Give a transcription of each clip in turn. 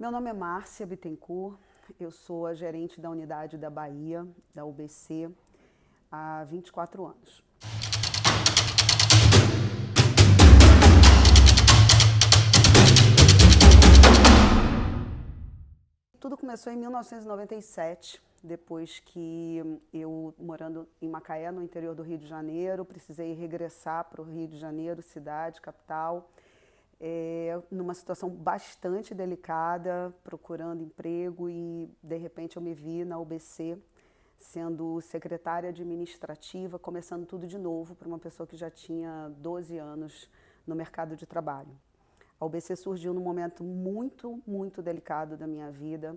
Meu nome é Márcia Bittencourt, eu sou a gerente da unidade da Bahia, da UBC, há 24 anos. Tudo começou em 1997, depois que eu, morando em Macaé, no interior do Rio de Janeiro, precisei regressar para o Rio de Janeiro, cidade, capital, é, numa situação bastante delicada, procurando emprego e de repente eu me vi na UBC sendo secretária administrativa, começando tudo de novo para uma pessoa que já tinha 12 anos no mercado de trabalho. A UBC surgiu num momento muito, muito delicado da minha vida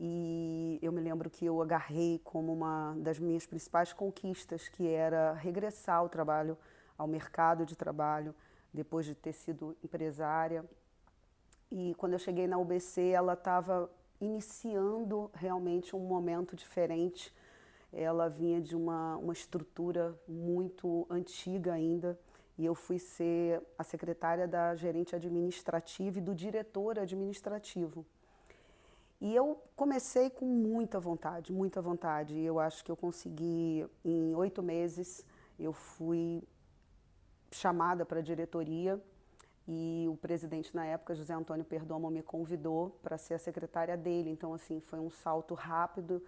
e eu me lembro que eu agarrei como uma das minhas principais conquistas, que era regressar ao trabalho, ao mercado de trabalho, depois de ter sido empresária. E quando eu cheguei na UBC, ela estava iniciando realmente um momento diferente. Ela vinha de uma, uma estrutura muito antiga ainda, e eu fui ser a secretária da gerente administrativa e do diretor administrativo. E eu comecei com muita vontade, muita vontade. e Eu acho que eu consegui, em oito meses, eu fui chamada para a diretoria e o presidente na época, José Antônio Perdomo, me convidou para ser a secretária dele. Então, assim, foi um salto rápido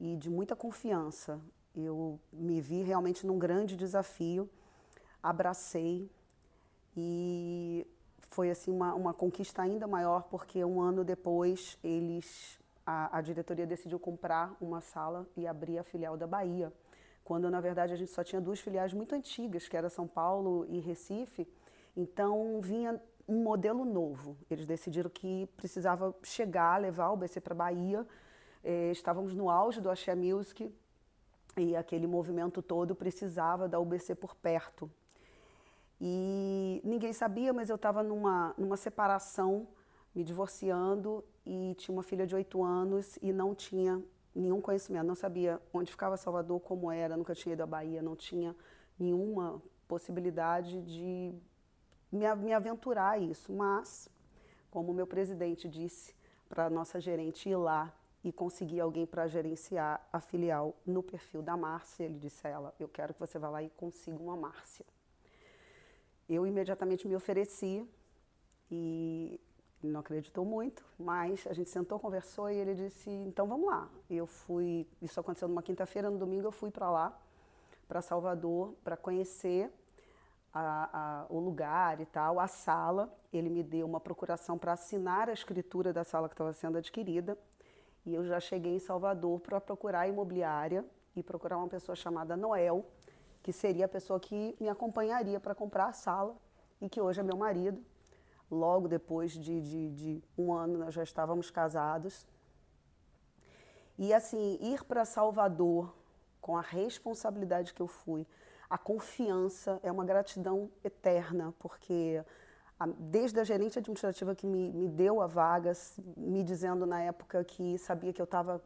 e de muita confiança. Eu me vi realmente num grande desafio, abracei e foi assim uma, uma conquista ainda maior porque um ano depois eles a, a diretoria decidiu comprar uma sala e abrir a filial da Bahia quando na verdade a gente só tinha duas filiais muito antigas, que era São Paulo e Recife. Então vinha um modelo novo. Eles decidiram que precisava chegar, levar o BC para Bahia. Eh, estávamos no auge do Axé Music e aquele movimento todo precisava da UBC por perto. E ninguém sabia, mas eu estava numa, numa separação, me divorciando e tinha uma filha de oito anos e não tinha nenhum conhecimento, não sabia onde ficava Salvador, como era, nunca tinha ido à Bahia, não tinha nenhuma possibilidade de me, me aventurar a isso. Mas, como o meu presidente disse para a nossa gerente ir lá e conseguir alguém para gerenciar a filial no perfil da Márcia, ele disse a ela: Eu quero que você vá lá e consiga uma Márcia. Eu imediatamente me ofereci e ele não acreditou muito, mas a gente sentou, conversou e ele disse: então vamos lá. Eu fui, isso aconteceu numa quinta-feira, no domingo eu fui para lá, para Salvador, para conhecer a, a, o lugar e tal, a sala. Ele me deu uma procuração para assinar a escritura da sala que estava sendo adquirida. E eu já cheguei em Salvador para procurar a imobiliária e procurar uma pessoa chamada Noel, que seria a pessoa que me acompanharia para comprar a sala e que hoje é meu marido. Logo depois de, de, de um ano, nós já estávamos casados. E assim, ir para Salvador com a responsabilidade que eu fui, a confiança é uma gratidão eterna, porque desde a gerente administrativa que me, me deu a vaga, me dizendo na época que sabia que eu estava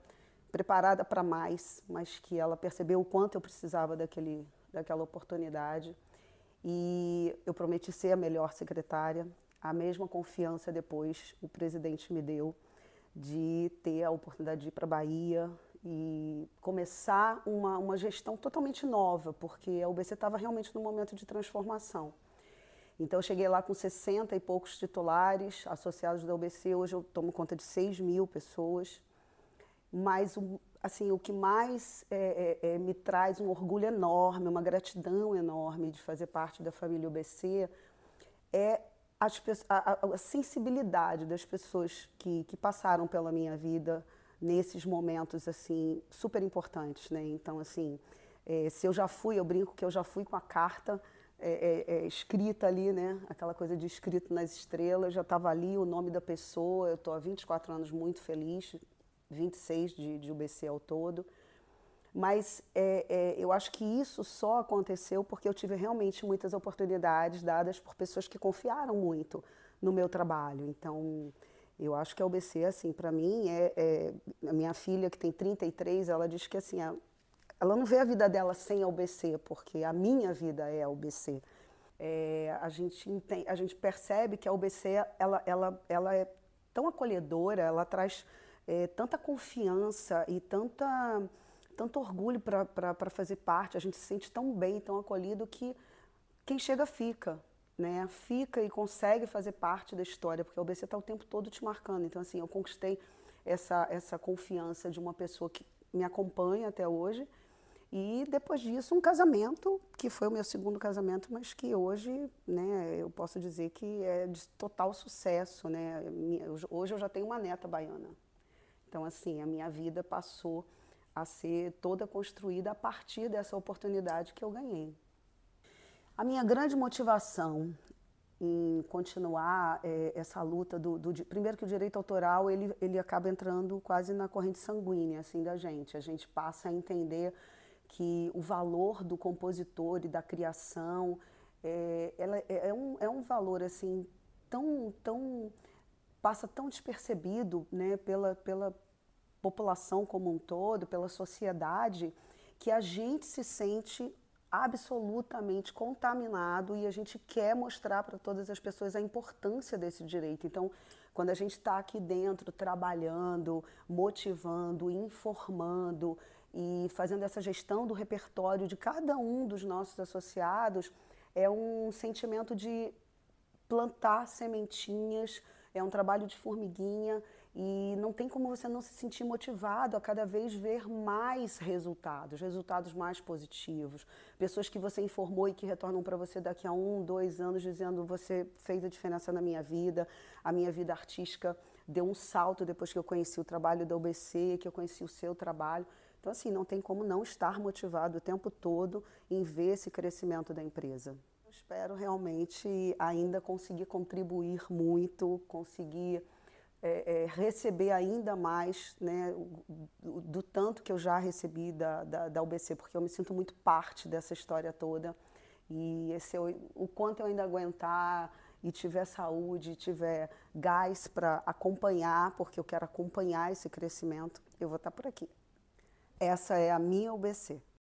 preparada para mais, mas que ela percebeu o quanto eu precisava daquele, daquela oportunidade. E eu prometi ser a melhor secretária, a mesma confiança depois o presidente me deu de ter a oportunidade de ir para a Bahia e começar uma, uma gestão totalmente nova, porque a UBC estava realmente num momento de transformação. Então eu cheguei lá com 60 e poucos titulares associados da UBC, hoje eu tomo conta de 6 mil pessoas, mas assim, o que mais é, é, é, me traz um orgulho enorme, uma gratidão enorme de fazer parte da família UBC é as, a, a, sensibilidade das pessoas que, que passaram pela minha vida nesses momentos assim super importantes, né? Então assim, é, se eu já fui, eu brinco que eu já fui com a carta é, é, é escrita ali, né? Aquela coisa de escrito nas estrelas, já estava ali o nome da pessoa. Eu estou há 24 anos muito feliz, 26 de, de UBC ao todo. Mas é, é, eu acho que isso só aconteceu porque eu tive realmente muitas oportunidades dadas por pessoas que confiaram muito no meu trabalho. Então, eu acho que a UBC, assim, para mim, é, é, a minha filha que tem 33, ela diz que, assim, a, ela não vê a vida dela sem a UBC, porque a minha vida é a UBC. É, a, gente entende, a gente percebe que a UBC, ela, ela, ela é tão acolhedora, ela traz é, tanta confiança e tanta tanto orgulho para fazer parte, a gente se sente tão bem, tão acolhido que quem chega fica, né? Fica e consegue fazer parte da história, porque a OBC está o tempo todo te marcando. Então, assim, eu conquistei essa, essa confiança de uma pessoa que me acompanha até hoje. E depois disso, um casamento, que foi o meu segundo casamento, mas que hoje, né, eu posso dizer que é de total sucesso, né? Hoje eu já tenho uma neta baiana. Então, assim, a minha vida passou a ser toda construída a partir dessa oportunidade que eu ganhei. A minha grande motivação em continuar é, essa luta do, do, primeiro que o direito autoral ele, ele acaba entrando quase na corrente sanguínea assim da gente a gente passa a entender que o valor do compositor e da criação eh, é, ela, é, um, é um valor assim tão tão passa tão despercebido né pela, pela população como um todo, pela sociedade, que a gente se sente absolutamente contaminado e a gente quer mostrar para todas as pessoas a importância desse direito. Então, quando a gente está aqui dentro trabalhando, motivando, informando e fazendo essa gestão do repertório de cada um dos nossos associados, é um sentimento de plantar sementinhas, é um trabalho de formiguinha e não tem como você não se sentir motivado a cada vez ver mais resultados, resultados mais positivos. Pessoas que você informou e que retornam para você daqui a um, dois anos, dizendo: Você fez a diferença na minha vida, a minha vida artística deu um salto depois que eu conheci o trabalho da UBC, que eu conheci o seu trabalho. Então, assim, não tem como não estar motivado o tempo todo em ver esse crescimento da empresa. Eu espero realmente ainda conseguir contribuir muito, conseguir é, é, receber ainda mais né, do, do, tanto que eu já recebi da, da, da, UBC, porque eu me sinto muito parte dessa história toda. E esse, o quanto eu ainda aguentar e tiver saúde, tiver gás para acompanhar, porque eu quero acompanhar esse crescimento, eu vou estar tá por aqui. Essa é a minha UBC.